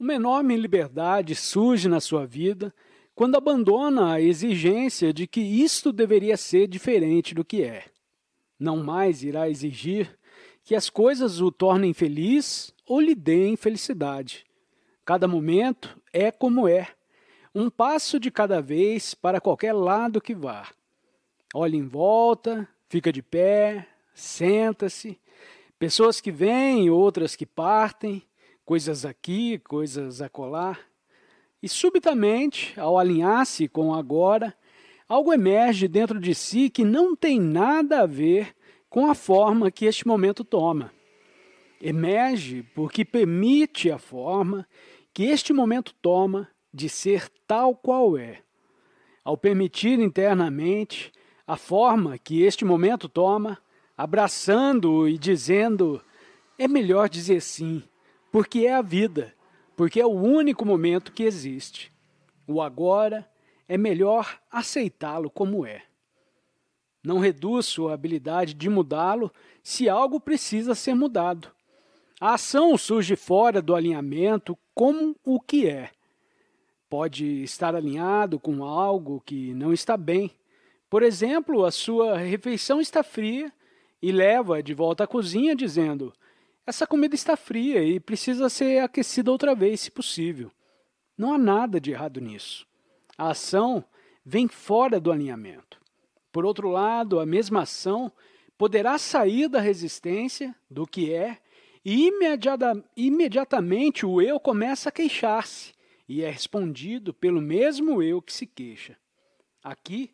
Uma enorme liberdade surge na sua vida quando abandona a exigência de que isto deveria ser diferente do que é. Não mais irá exigir que as coisas o tornem feliz ou lhe deem felicidade. Cada momento é como é, um passo de cada vez para qualquer lado que vá. Olha em volta, fica de pé, senta-se. Pessoas que vêm, outras que partem, coisas aqui, coisas acolá. E subitamente, ao alinhar-se com agora, algo emerge dentro de si que não tem nada a ver com a forma que este momento toma. Emerge porque permite a forma que este momento toma de ser tal qual é. Ao permitir internamente a forma que este momento toma, abraçando-o e dizendo: é melhor dizer sim, porque é a vida, porque é o único momento que existe. O agora é melhor aceitá-lo como é. Não reduz sua habilidade de mudá-lo se algo precisa ser mudado. A ação surge fora do alinhamento como o que é. Pode estar alinhado com algo que não está bem. Por exemplo, a sua refeição está fria e leva de volta à cozinha dizendo: essa comida está fria e precisa ser aquecida outra vez, se possível. Não há nada de errado nisso. A ação vem fora do alinhamento. Por outro lado, a mesma ação poderá sair da resistência, do que é, e imediata, imediatamente o eu começa a queixar-se e é respondido pelo mesmo eu que se queixa. Aqui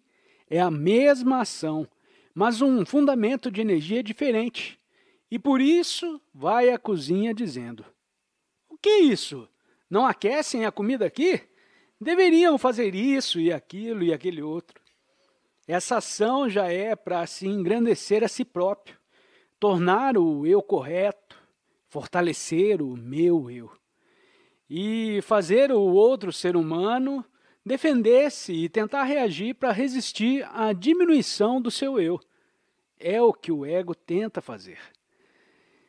é a mesma ação, mas um fundamento de energia diferente e por isso vai à cozinha dizendo: O que é isso? Não aquecem a comida aqui? Deveriam fazer isso e aquilo e aquele outro. Essa ação já é para se engrandecer a si próprio, tornar o eu correto, fortalecer o meu eu e fazer o outro ser humano defender-se e tentar reagir para resistir à diminuição do seu eu. É o que o ego tenta fazer.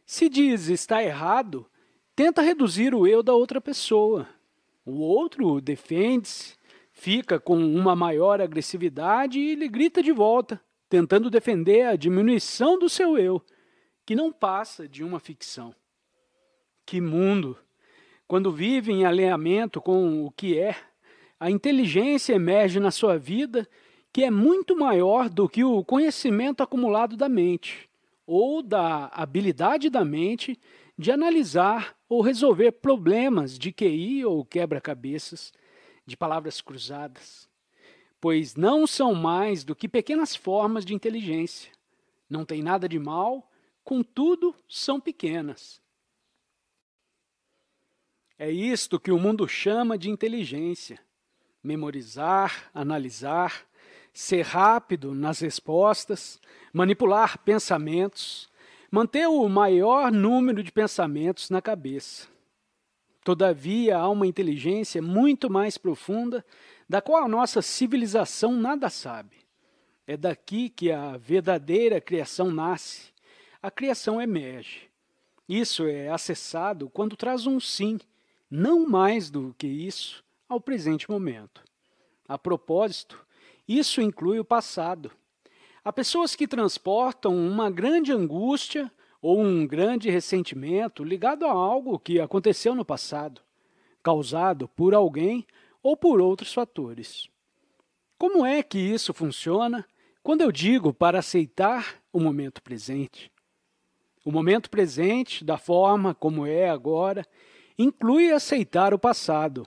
Se diz está errado, tenta reduzir o eu da outra pessoa. O outro defende-se, fica com uma maior agressividade e lhe grita de volta, tentando defender a diminuição do seu eu, que não passa de uma ficção. Que mundo! Quando vive em alinhamento com o que é, a inteligência emerge na sua vida que é muito maior do que o conhecimento acumulado da mente ou da habilidade da mente de analisar ou resolver problemas de QI ou quebra-cabeças, de palavras cruzadas, pois não são mais do que pequenas formas de inteligência. Não tem nada de mal, contudo, são pequenas. É isto que o mundo chama de inteligência. Memorizar, analisar, ser rápido nas respostas, manipular pensamentos, manter o maior número de pensamentos na cabeça. Todavia, há uma inteligência muito mais profunda, da qual a nossa civilização nada sabe. É daqui que a verdadeira criação nasce, a criação emerge. Isso é acessado quando traz um sim, não mais do que isso, ao presente momento. A propósito, isso inclui o passado, Há pessoas que transportam uma grande angústia ou um grande ressentimento ligado a algo que aconteceu no passado, causado por alguém ou por outros fatores. Como é que isso funciona quando eu digo para aceitar o momento presente? O momento presente, da forma como é agora, inclui aceitar o passado.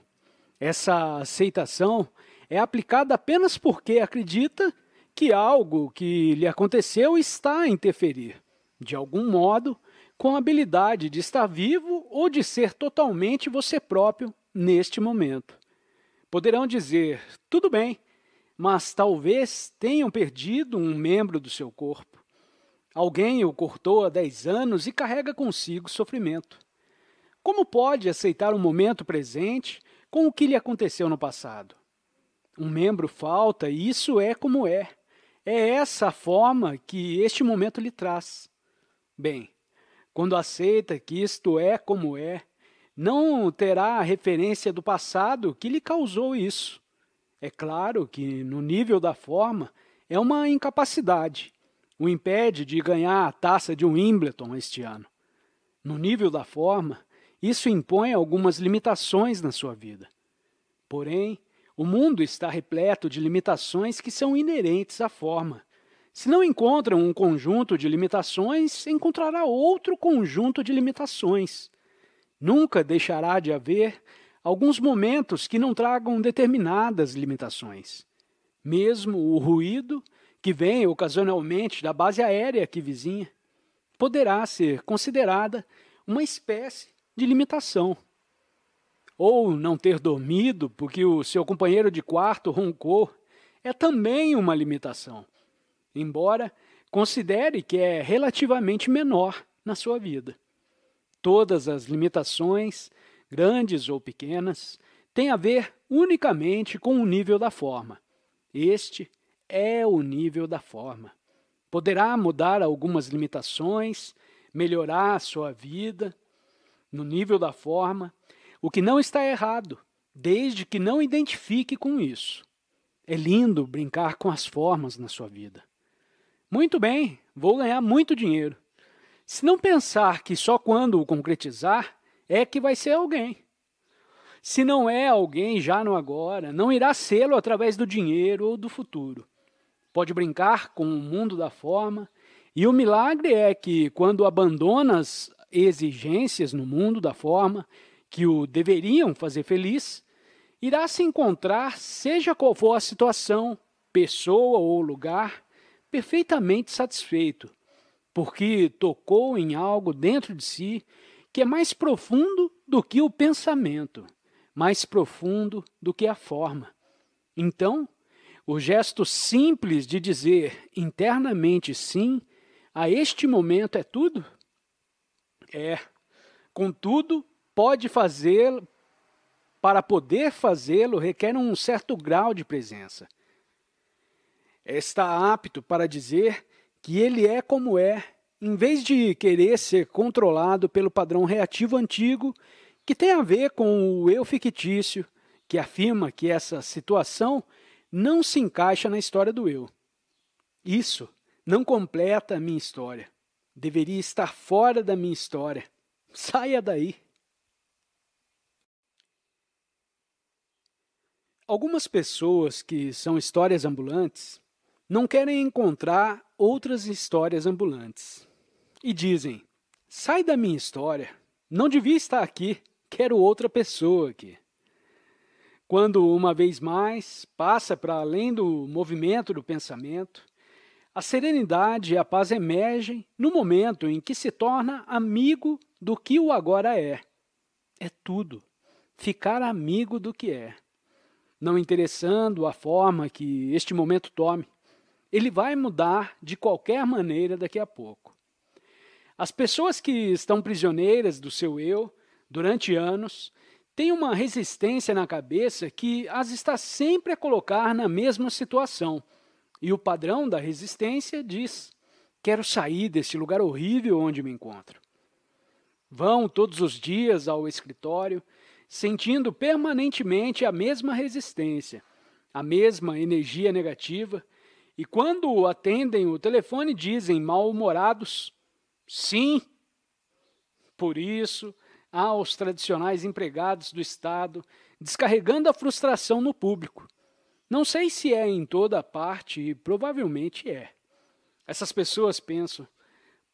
Essa aceitação é aplicada apenas porque acredita que algo que lhe aconteceu está a interferir, de algum modo, com a habilidade de estar vivo ou de ser totalmente você próprio neste momento. Poderão dizer, tudo bem, mas talvez tenham perdido um membro do seu corpo. Alguém o cortou há 10 anos e carrega consigo sofrimento. Como pode aceitar o momento presente com o que lhe aconteceu no passado? Um membro falta e isso é como é. É essa a forma que este momento lhe traz. Bem, quando aceita que isto é como é, não terá a referência do passado que lhe causou isso. É claro que, no nível da forma, é uma incapacidade. O impede de ganhar a taça de Wimbledon este ano. No nível da forma, isso impõe algumas limitações na sua vida. Porém, o mundo está repleto de limitações que são inerentes à forma. Se não encontram um conjunto de limitações, encontrará outro conjunto de limitações. Nunca deixará de haver alguns momentos que não tragam determinadas limitações. Mesmo o ruído, que vem ocasionalmente da base aérea que vizinha, poderá ser considerada uma espécie de limitação ou não ter dormido porque o seu companheiro de quarto roncou, é também uma limitação, embora considere que é relativamente menor na sua vida. Todas as limitações, grandes ou pequenas, têm a ver unicamente com o nível da forma. Este é o nível da forma. Poderá mudar algumas limitações, melhorar a sua vida. No nível da forma, o que não está errado, desde que não identifique com isso. É lindo brincar com as formas na sua vida. Muito bem, vou ganhar muito dinheiro. Se não pensar que só quando o concretizar é que vai ser alguém. Se não é alguém já no agora, não irá sê-lo através do dinheiro ou do futuro. Pode brincar com o mundo da forma, e o milagre é que, quando abandonas exigências no mundo da forma, que o deveriam fazer feliz, irá se encontrar, seja qual for a situação, pessoa ou lugar, perfeitamente satisfeito, porque tocou em algo dentro de si que é mais profundo do que o pensamento, mais profundo do que a forma. Então, o gesto simples de dizer internamente sim a este momento é tudo? É. Contudo, pode fazê-lo, para poder fazê-lo, requer um certo grau de presença. Está apto para dizer que ele é como é, em vez de querer ser controlado pelo padrão reativo antigo, que tem a ver com o eu fictício, que afirma que essa situação não se encaixa na história do eu. Isso não completa a minha história. Deveria estar fora da minha história. Saia daí. Algumas pessoas que são histórias ambulantes não querem encontrar outras histórias ambulantes e dizem: sai da minha história, não devia estar aqui, quero outra pessoa aqui. Quando uma vez mais passa para além do movimento do pensamento, a serenidade e a paz emergem no momento em que se torna amigo do que o agora é. É tudo. Ficar amigo do que é não interessando a forma que este momento tome. Ele vai mudar de qualquer maneira daqui a pouco. As pessoas que estão prisioneiras do seu eu durante anos têm uma resistência na cabeça que as está sempre a colocar na mesma situação. E o padrão da resistência diz: quero sair desse lugar horrível onde me encontro. Vão todos os dias ao escritório, sentindo permanentemente a mesma resistência, a mesma energia negativa, e quando atendem o telefone dizem mal-humorados: sim. Por isso, há os tradicionais empregados do Estado descarregando a frustração no público. Não sei se é em toda a parte e provavelmente é. Essas pessoas pensam: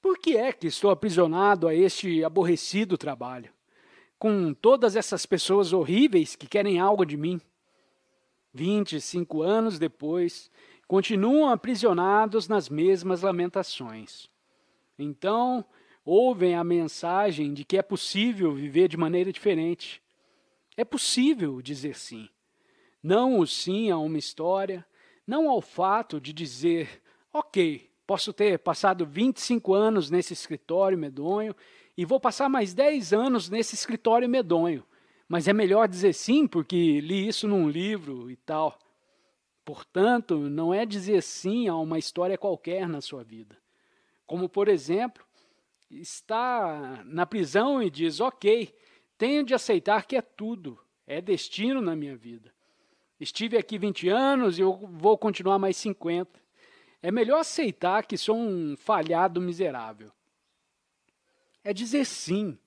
por que é que estou aprisionado a este aborrecido trabalho? com todas essas pessoas horríveis que querem algo de mim. 25 anos depois, continuam aprisionados nas mesmas lamentações. Então, ouvem a mensagem de que é possível viver de maneira diferente. É possível dizer sim. Não o sim a uma história, não ao fato de dizer, ok, posso ter passado 25 anos nesse escritório medonho e vou passar mais 10 anos nesse escritório medonho. Mas é melhor dizer sim, porque li isso num livro e tal. Portanto, não é dizer sim a uma história qualquer na sua vida. Como, por exemplo, está na prisão e diz: Ok, tenho de aceitar que é tudo, é destino na minha vida. Estive aqui 20 anos e eu vou continuar mais 50. É melhor aceitar que sou um falhado miserável é dizer sim,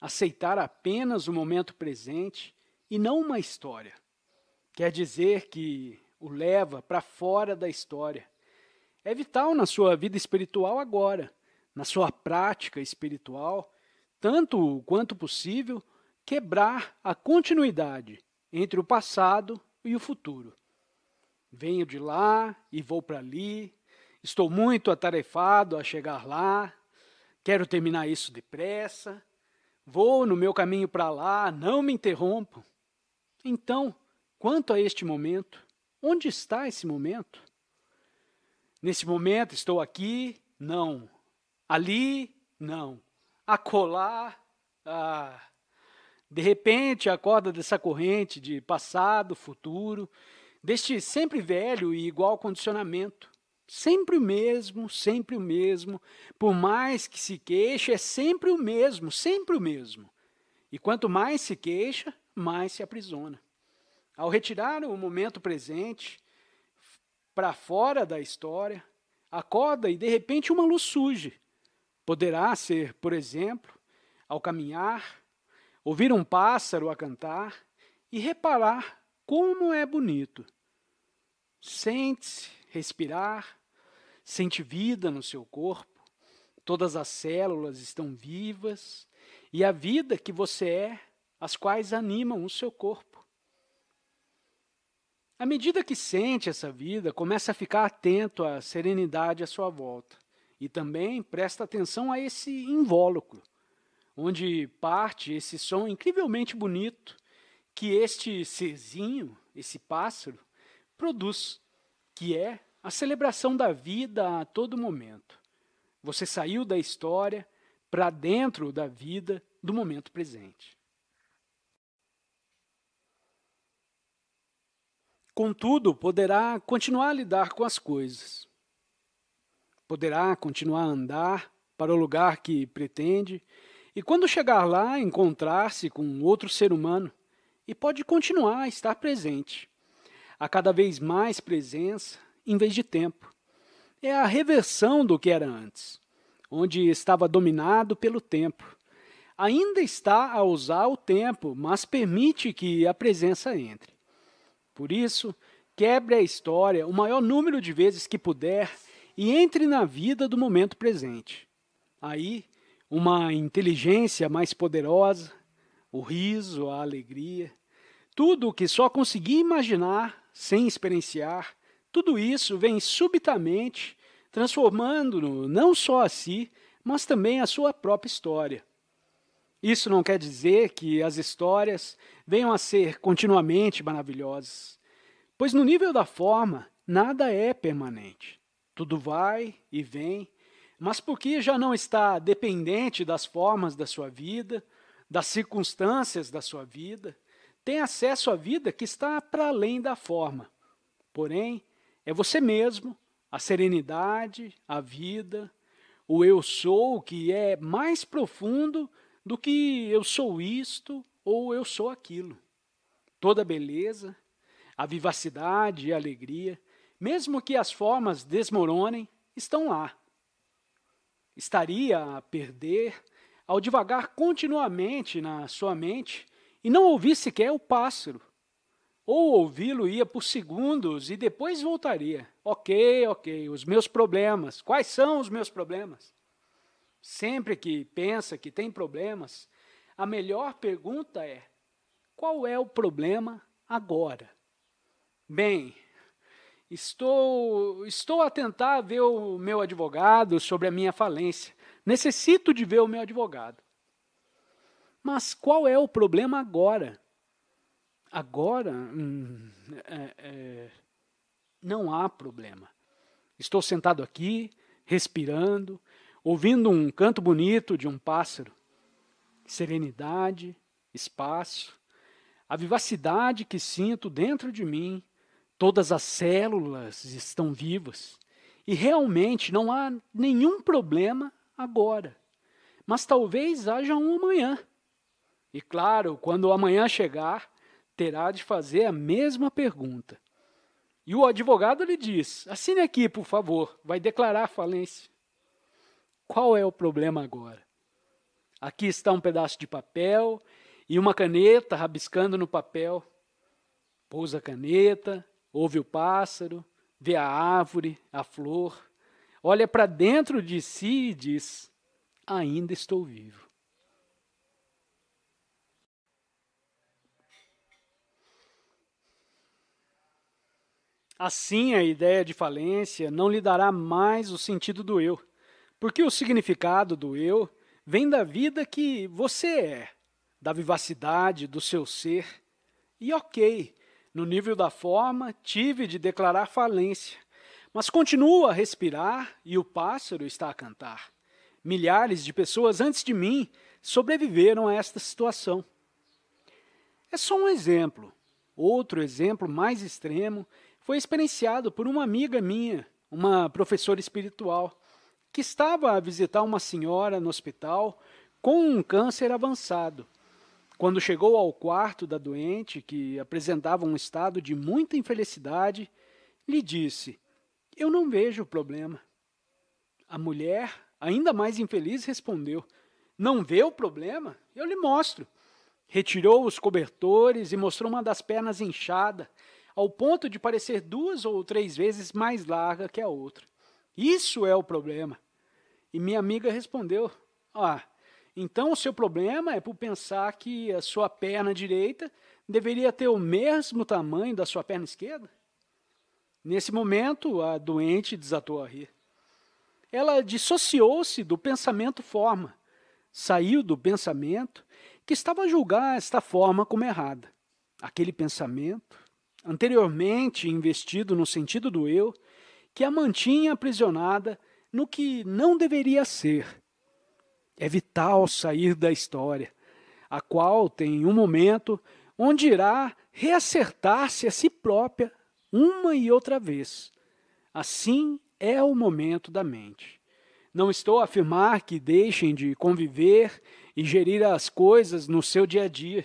aceitar apenas o momento presente e não uma história. Quer dizer que o leva para fora da história. É vital na sua vida espiritual agora, na sua prática espiritual, tanto quanto possível, quebrar a continuidade entre o passado e o futuro. Venho de lá e vou para ali, estou muito atarefado a chegar lá, Quero terminar isso depressa. Vou no meu caminho para lá, não me interrompam. Então, quanto a este momento, onde está esse momento? Nesse momento estou aqui? Não. Ali? Não. Acolá? Ah. De repente, acorda dessa corrente de passado, futuro, deste sempre velho e igual condicionamento. Sempre o mesmo, sempre o mesmo. Por mais que se queixe, é sempre o mesmo, sempre o mesmo. E quanto mais se queixa, mais se aprisiona. Ao retirar o momento presente para fora da história, acorda e de repente uma luz surge. Poderá ser, por exemplo, ao caminhar, ouvir um pássaro a cantar e reparar como é bonito. Sente-se, respirar, sente vida no seu corpo, todas as células estão vivas e a vida que você é, as quais animam o seu corpo. À medida que sente essa vida, começa a ficar atento à serenidade à sua volta e também presta atenção a esse invólucro, onde parte esse som incrivelmente bonito que este serzinho, esse pássaro, produz, que é a celebração da vida a todo momento. Você saiu da história para dentro da vida do momento presente. Contudo, poderá continuar a lidar com as coisas. Poderá continuar a andar para o lugar que pretende e, quando chegar lá, encontrar-se com outro ser humano e pode continuar a estar presente. A cada vez mais presença, em vez de tempo. É a reversão do que era antes, onde estava dominado pelo tempo. Ainda está a usar o tempo, mas permite que a presença entre. Por isso, quebre a história o maior número de vezes que puder e entre na vida do momento presente. Aí, uma inteligência mais poderosa, o riso, a alegria, tudo o que só consegui imaginar sem experienciar, tudo isso vem subitamente transformando-no não só a si, mas também a sua própria história. Isso não quer dizer que as histórias venham a ser continuamente maravilhosas, pois no nível da forma, nada é permanente. Tudo vai e vem, mas porque já não está dependente das formas da sua vida, das circunstâncias da sua vida, tem acesso à vida que está para além da forma. Porém, é você mesmo, a serenidade, a vida, o eu sou que é mais profundo do que eu sou isto ou eu sou aquilo. Toda a beleza, a vivacidade e a alegria, mesmo que as formas desmoronem, estão lá. Estaria a perder ao divagar continuamente na sua mente e não ouvir sequer o pássaro ou ouvi-lo ia por segundos e depois voltaria. Ok, ok, os meus problemas. Quais são os meus problemas? Sempre que pensa que tem problemas, a melhor pergunta é: qual é o problema agora? Bem, estou, estou a tentar ver o meu advogado sobre a minha falência. Necessito de ver o meu advogado. Mas qual é o problema agora? agora hum, é, é, não há problema. Estou sentado aqui, respirando, ouvindo um canto bonito de um pássaro. Serenidade, espaço, a vivacidade que sinto dentro de mim, todas as células estão vivas. E realmente não há nenhum problema agora. Mas talvez haja um amanhã. E claro, quando o amanhã chegar, terá de fazer a mesma pergunta. E o advogado lhe diz: assine aqui, por favor, vai declarar falência. Qual é o problema agora? Aqui está um pedaço de papel e uma caneta rabiscando no papel. Pousa a caneta, ouve o pássaro, vê a árvore, a flor, olha para dentro de si e diz: Ainda estou vivo. Assim, a ideia de falência não lhe dará mais o sentido do eu, porque o significado do eu vem da vida que você é, da vivacidade do seu ser. E ok, no nível da forma, tive de declarar falência, mas continuo a respirar e o pássaro está a cantar. Milhares de pessoas antes de mim sobreviveram a esta situação. É só um exemplo. Outro exemplo mais extremo foi experienciado por uma amiga minha, uma professora espiritual, que estava a visitar uma senhora no hospital com um câncer avançado. Quando chegou ao quarto da doente, que apresentava um estado de muita infelicidade, lhe disse: Eu não vejo o problema. A mulher, ainda mais infeliz, respondeu: Não vê o problema? Eu lhe mostro. Retirou os cobertores e mostrou uma das pernas inchada, ao ponto de parecer duas ou três vezes mais larga que a outra. Isso é o problema. E minha amiga respondeu: Ah, então o seu problema é por pensar que a sua perna direita deveria ter o mesmo tamanho da sua perna esquerda? Nesse momento, a doente desatou a rir. Ela dissociou-se do pensamento-forma, saiu do pensamento que estava a julgar esta forma como errada. Aquele pensamento anteriormente investido no sentido do eu, que a mantinha aprisionada no que não deveria ser. É vital sair da história, a qual tem um momento onde irá reacertar-se a si própria uma e outra vez. Assim é o momento da mente. Não estou a afirmar que deixem de conviver e gerir as coisas no seu dia a dia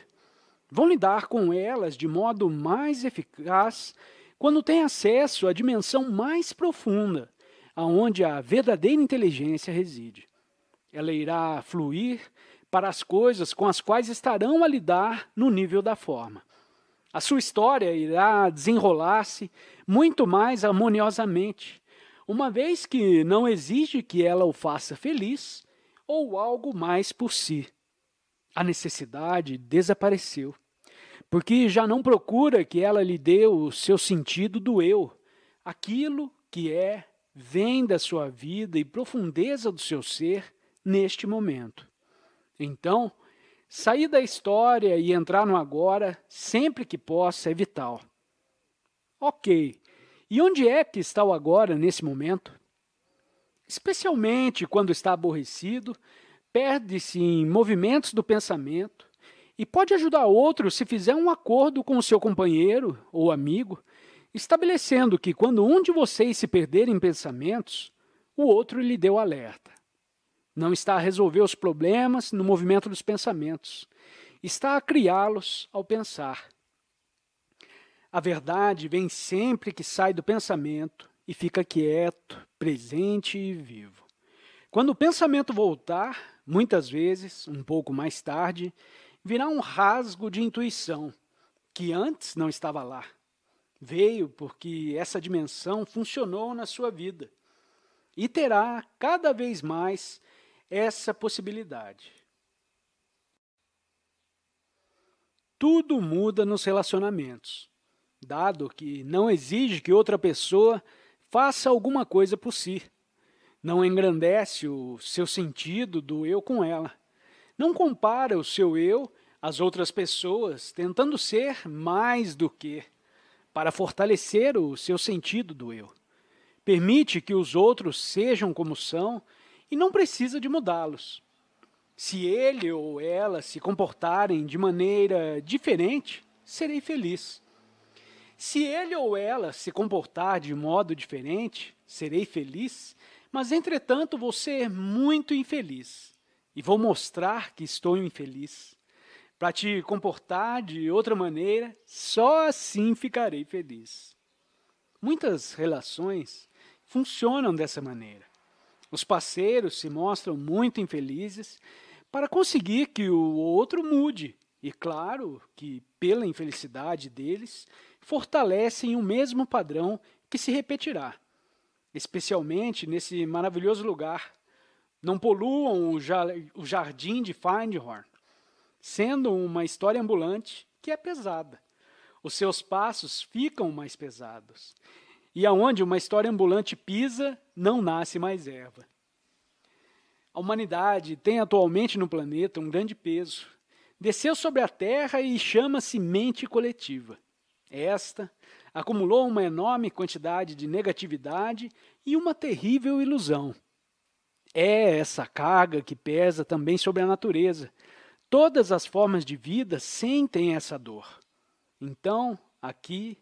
vão lidar com elas de modo mais eficaz quando têm acesso à dimensão mais profunda, aonde a verdadeira inteligência reside. Ela irá fluir para as coisas com as quais estarão a lidar no nível da forma. A sua história irá desenrolar-se muito mais harmoniosamente, uma vez que não exige que ela o faça feliz ou algo mais por si. A necessidade desapareceu porque já não procura que ela lhe dê o seu sentido do eu, aquilo que é, vem da sua vida e profundeza do seu ser neste momento. Então, sair da história e entrar no agora sempre que possa é vital. Ok, e onde é que está o agora nesse momento? Especialmente quando está aborrecido, perde-se em movimentos do pensamento, e pode ajudar outro se fizer um acordo com o seu companheiro ou amigo, estabelecendo que quando um de vocês se perder em pensamentos, o outro lhe deu alerta. Não está a resolver os problemas no movimento dos pensamentos, está a criá-los ao pensar. A verdade vem sempre que sai do pensamento e fica quieto, presente e vivo. Quando o pensamento voltar, muitas vezes, um pouco mais tarde, virá um rasgo de intuição que antes não estava lá. Veio porque essa dimensão funcionou na sua vida e terá cada vez mais essa possibilidade. Tudo muda nos relacionamentos, dado que não exige que outra pessoa faça alguma coisa por si. Não engrandece o seu sentido do eu com ela. Não compara o seu eu às outras pessoas, tentando ser mais do que, para fortalecer o seu sentido do eu. Permite que os outros sejam como são e não precisa de mudá-los. Se ele ou ela se comportarem de maneira diferente, serei feliz. Se ele ou ela se comportar de modo diferente, serei feliz, mas entretanto vou ser muito infeliz e vou mostrar que estou infeliz. Para te comportar de outra maneira, só assim ficarei feliz. Muitas relações funcionam dessa maneira. Os parceiros se mostram muito infelizes para conseguir que o outro mude. E claro que, pela infelicidade deles, fortalecem o mesmo padrão que se repetirá, especialmente nesse maravilhoso lugar não poluam o jardim de Findhorn, sendo uma história ambulante que é pesada. Os seus passos ficam mais pesados. E aonde uma história ambulante pisa, não nasce mais erva. A humanidade tem atualmente no planeta um grande peso. Desceu sobre a Terra e chama-se mente coletiva. Esta acumulou uma enorme quantidade de negatividade e uma terrível ilusão é essa carga que pesa também sobre a natureza. Todas as formas de vida sentem essa dor. Então, aqui,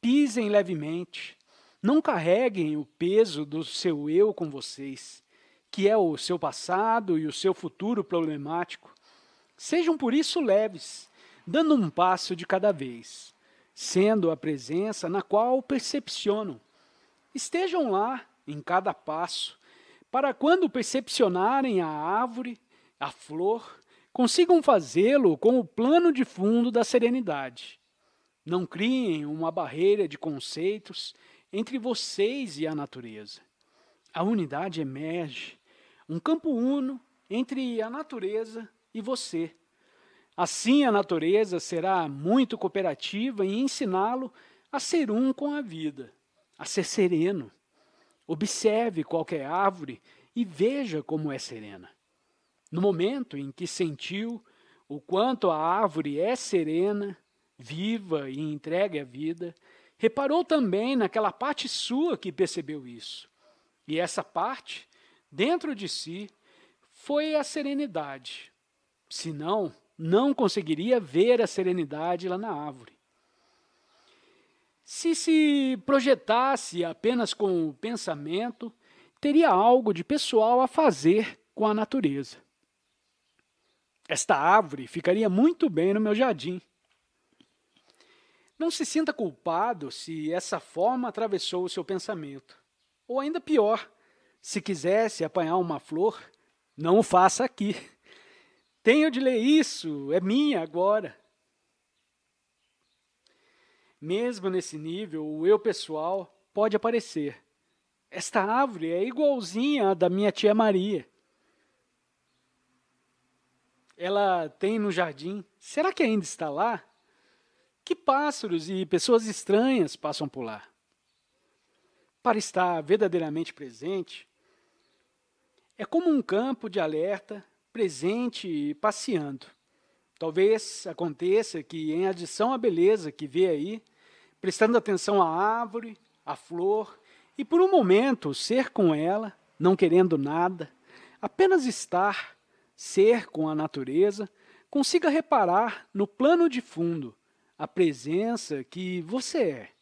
pisem levemente. Não carreguem o peso do seu eu com vocês, que é o seu passado e o seu futuro problemático. Sejam por isso leves, dando um passo de cada vez, sendo a presença na qual percepcionam. Estejam lá em cada passo, para quando percepcionarem a árvore, a flor, consigam fazê-lo com o plano de fundo da serenidade. Não criem uma barreira de conceitos entre vocês e a natureza. A unidade emerge, um campo uno entre a natureza e você. Assim, a natureza será muito cooperativa em ensiná-lo a ser um com a vida, a ser sereno, Observe qualquer árvore e veja como é serena. No momento em que sentiu o quanto a árvore é serena, viva e entregue à vida, reparou também naquela parte sua que percebeu isso. E essa parte, dentro de si, foi a serenidade. Senão, não conseguiria ver a serenidade lá na árvore. Se se projetasse apenas com o pensamento, teria algo de pessoal a fazer com a natureza. Esta árvore ficaria muito bem no meu jardim. Não se sinta culpado se essa forma atravessou o seu pensamento. Ou ainda pior, se quisesse apanhar uma flor, não o faça aqui. Tenho de ler isso, é minha agora. Mesmo nesse nível, o eu pessoal pode aparecer. Esta árvore é igualzinha à da minha tia Maria. Ela tem no jardim. Será que ainda está lá? Que pássaros e pessoas estranhas passam por lá? Para estar verdadeiramente presente, é como um campo de alerta presente e passeando. Talvez aconteça que, em adição à beleza que vê aí, prestando atenção à árvore, à flor, e por um momento ser com ela, não querendo nada, apenas estar, ser com a natureza, consiga reparar no plano de fundo a presença que você é.